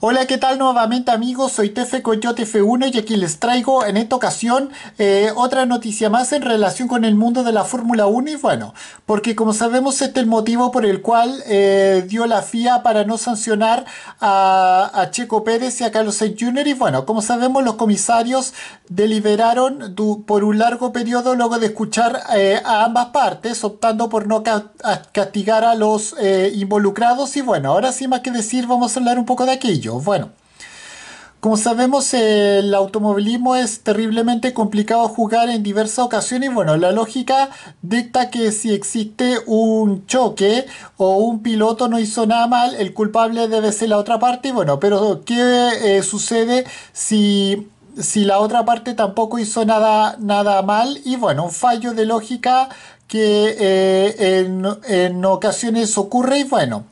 Hola, ¿qué tal nuevamente amigos? Soy Tefe Coyote F1 y aquí les traigo en esta ocasión eh, otra noticia más en relación con el mundo de la Fórmula 1 y bueno, porque como sabemos este es el motivo por el cual eh, dio la FIA para no sancionar a, Checo Pérez y a Carlos Sainz Jr. y bueno, como sabemos los comisarios deliberaron por un largo periodo luego de escuchar eh, a ambas partes, optando por no castigar a los involucrados y bueno, ahora sí más que decir vamos a hablar un poco de aquí. Bueno, como sabemos, el automovilismo es terriblemente complicado jugar en diversas ocasiones. Bueno, la lógica dicta que si existe un choque o un piloto no hizo nada mal, el culpable debe ser la otra parte. Bueno, pero ¿qué eh, sucede si, si la otra parte tampoco hizo nada, nada mal? Y bueno, un fallo de lógica que eh, en ocasiones ocurre y bueno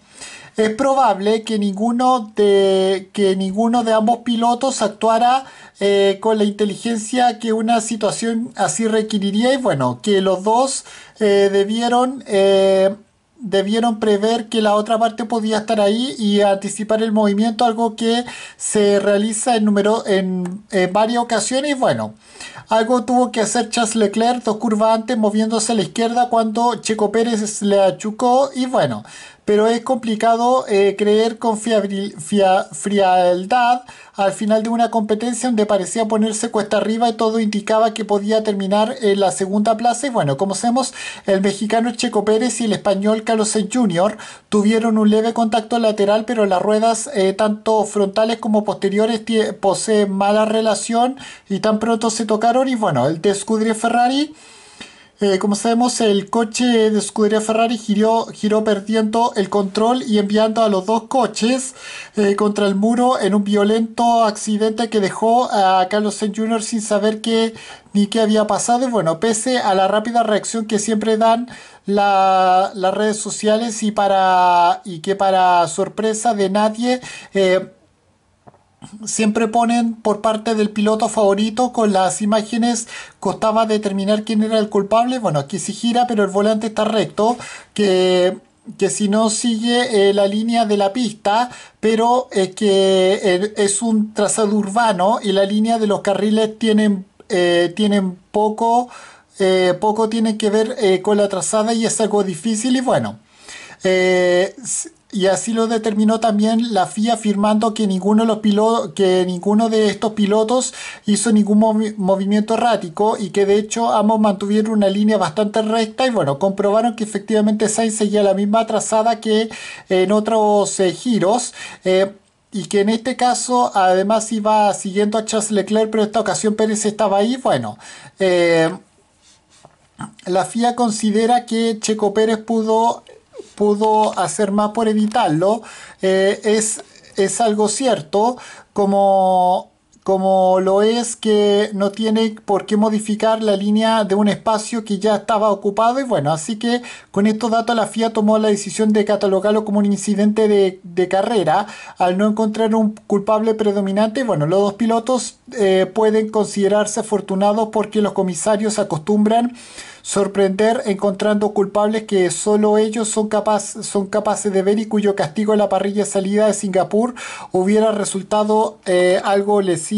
es probable que ninguno de, que ninguno de ambos pilotos actuara eh, con la inteligencia que una situación así requeriría y bueno, que los dos eh, debieron, eh, debieron prever que la otra parte podía estar ahí y anticipar el movimiento, algo que se realiza en, número, en, varias ocasiones y bueno. Algo tuvo que hacer Charles Leclerc dos curvas antes moviéndose a la izquierda cuando Checo Pérez le achucó y bueno, pero es complicado eh, creer con frialdad al final de una competencia donde parecía ponerse cuesta arriba y todo indicaba que podía terminar en la segunda plaza. Y bueno, como sabemos, el mexicano Checo Pérez y el español Carlos Sainz Jr. tuvieron un leve contacto lateral, pero las ruedas, eh, tanto frontales como posteriores, poseen mala relación y tan pronto se tocaron. Y bueno, el Scuderia Ferrari. Eh, como sabemos, el coche de escudería Ferrari giró, giró, perdiendo el control y enviando a los dos coches eh, contra el muro en un violento accidente que dejó a Carlos Sainz Jr. sin saber qué ni qué había pasado. Y bueno, pese a la rápida reacción que siempre dan las redes sociales y, para, y que para sorpresa de nadie... Eh, siempre ponen por parte del piloto favorito con las imágenes, costaba determinar quién era el culpable, bueno, aquí sí gira, pero el volante está recto, que, que si no sigue eh, la línea de la pista, pero es que eh, es un trazado urbano y la línea de los carriles tienen, eh, tienen poco, poco tiene que ver con la trazada y es algo difícil y bueno. Y así lo determinó también la FIA afirmando que ninguno de, los que ninguno de estos pilotos hizo ningún movimiento errático y que de hecho ambos mantuvieron una línea bastante recta y bueno, comprobaron que efectivamente Sainz seguía la misma trazada que en otros eh, giros. Eh, y que en este caso además iba siguiendo a Charles Leclerc, pero esta ocasión Pérez estaba ahí. Bueno, eh, la FIA considera que Checo Pérez pudo pudo hacer más por evitarlo, eh, es, es algo cierto, como como lo es que no tiene por qué modificar la línea de un espacio que ya estaba ocupado y bueno, así que con estos datos la FIA tomó la decisión de catalogarlo como un incidente de, carrera al no encontrar un culpable predominante. Bueno, los dos pilotos eh, pueden considerarse afortunados porque los comisarios acostumbran sorprender encontrando culpables que solo ellos son, son capaces de ver y cuyo castigo en la parrilla de salida de Singapur hubiera resultado eh, algo lesivo